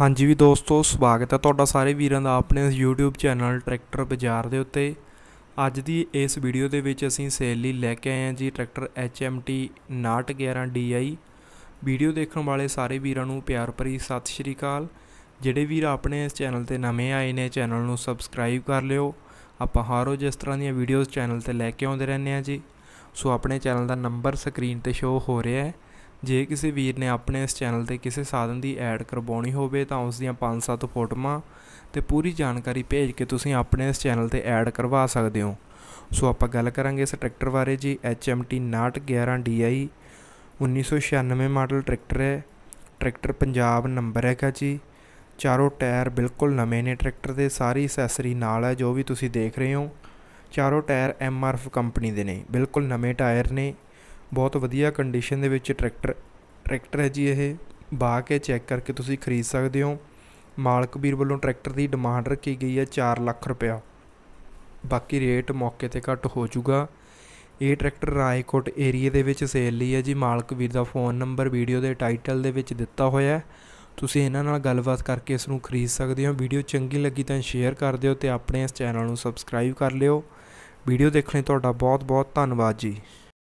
ਹਾਂਜੀ ਵੀ ਦੋਸਤੋ ਸਵਾਗਤ ਹੈ ਤੁਹਾਡਾ ਸਾਰੇ ਵੀਰਾਂ ਦਾ ਆਪਣੇ YouTube ਚੈਨਲ ਟਰੈਕਟਰ ਬਾਜ਼ਾਰ ਦੇ ਉੱਤੇ ਅੱਜ ਦੀ ਇਸ ਵੀਡੀਓ ਦੇ ਵਿੱਚ ਅਸੀਂ ਸੇਲ ਲਈ ਲੈ ਕੇ ਆਏ ਹਾਂ ਜੀ ਟਰੈਕਟਰ HMT 6111 DI ਵੀਡੀਓ ਦੇਖਣ ਵਾਲੇ ਸਾਰੇ ਵੀਰਾਂ ਨੂੰ ਪਿਆਰ ਭਰੀ ਸਤਿ ਸ਼੍ਰੀ ਅਕਾਲ ਜਿਹੜੇ ਵੀਰ ਆਪਣੇ ਇਸ ਚੈਨਲ ਤੇ ਨਵੇਂ ਆਏ ਨੇ ਚੈਨਲ ਨੂੰ ਸਬਸਕ੍ਰਾਈਬ ਕਰ ਲਿਓ ਆਪਾਂ ਹਰ ਰੋਜ਼ ਇਸ ਤਰ੍ਹਾਂ ਦੀਆਂ ਵੀਡੀਓਜ਼ ਚੈਨਲ ਤੇ ਲੈ ਕੇ ਆਉਂਦੇ ਰਹਿੰਦੇ ਹਾਂ ਜੀ ਸੋ ਆਪਣੇ ਚੈਨਲ ਦਾ ਨੰਬਰ ਸਕਰੀਨ ਤੇ ਸ਼ੋ ਹੋ ਰਿਹਾ ਹੈ ਜੇ ਕਿਸੇ ਵੀਰ ਨੇ ਆਪਣੇ ਇਸ ਚੈਨਲ ਤੇ ਕਿਸੇ ਸਾਧਨ ਦੀ ਐਡ ਕਰਵਾਉਣੀ ਹੋਵੇ ਤਾਂ ਉਸ ਦੀਆਂ 5-7 ਫੋਟੋਆਂ ਤੇ ਪੂਰੀ ਜਾਣਕਾਰੀ ਭੇਜ ਕੇ ਤੁਸੀਂ ਆਪਣੇ ਇਸ ਚੈਨਲ ਤੇ ਐਡ ਕਰਵਾ ਸਕਦੇ ਹੋ ਸੋ ਆਪਾਂ ਗੱਲ ਕਰਾਂਗੇ ਇਸ ਟਰੈਕਟਰ ਬਾਰੇ ਜੀ HMT 6911 DI 1996 ਮਾਡਲ ਟਰੈਕਟਰ ਹੈ ਟਰੈਕਟਰ ਪੰਜਾਬ ਨੰਬਰ ਹੈਗਾ ਜੀ ਚਾਰੋਂ ਟਾਇਰ ਬਿਲਕੁਲ ਨਵੇਂ ਨੇ ਟਰੈਕਟਰ ਦੇ ਸਾਰੀ ਐਕਸੈਸਰੀ ਨਾਲ ਹੈ ਜੋ ਵੀ ਤੁਸੀਂ ਦੇਖ ਰਹੇ ਹੋ ਚਾਰੋਂ ਟਾਇਰ MRF ਕੰਪਨੀ ਦੇ ਨੇ ਬਿਲਕੁਲ ਨਵੇਂ ਟਾਇਰ ਨੇ ਬਹੁਤ ਵਧੀਆ ਕੰਡੀਸ਼ਨ ਦੇ ਵਿੱਚ ਟਰੈਕਟਰ ਟਰੈਕਟਰ ਹੈ ਜੀ ਇਹ ਬਾ ਕੇ ਚੈੱਕ ਕਰਕੇ ਤੁਸੀਂ ਖਰੀਦ ਸਕਦੇ ਹੋ ਮਾਲਕ ਵੀਰ ਵੱਲੋਂ ਟਰੈਕਟਰ ਦੀ ਡਿਮਾਂਡ ਰੱਖੀ ਗਈ ਹੈ 4 ਲੱਖ ਰੁਪਇਆ ਬਾਕੀ ਰੇਟ ਮੌਕੇ ਤੇ ਘੱਟ ਹੋ ਜਾਊਗਾ ਇਹ ਟਰੈਕਟਰ ਰਾਏਕੋਟ ਏਰੀਆ ਦੇ ਵਿੱਚ ਸੇਲ ਲਈ ਹੈ ਜੀ ਮਾਲਕ ਵੀਰ ਦਾ ਫੋਨ ਨੰਬਰ ਵੀਡੀਓ ਦੇ ਟਾਈਟਲ ਦੇ ਵਿੱਚ ਦਿੱਤਾ ਹੋਇਆ ਹੈ ਤੁਸੀਂ ਇਹਨਾਂ ਨਾਲ ਗੱਲਬਾਤ ਕਰਕੇ ਇਸ ਨੂੰ ਖਰੀਦ ਸਕਦੇ ਹੋ ਵੀਡੀਓ ਚੰਗੀ ਲੱਗੀ ਤਾਂ ਸ਼ੇਅਰ ਕਰ ਦਿਓ ਤੇ ਆਪਣੇ ਇਸ ਚੈਨਲ ਨੂੰ ਸਬਸਕ੍ਰਾਈਬ ਕਰ ਲਿਓ ਵੀਡੀਓ ਦੇਖਣ ਲਈ ਤੁਹਾਡਾ ਬਹੁਤ ਬਹੁਤ ਧੰਨਵਾਦ ਜੀ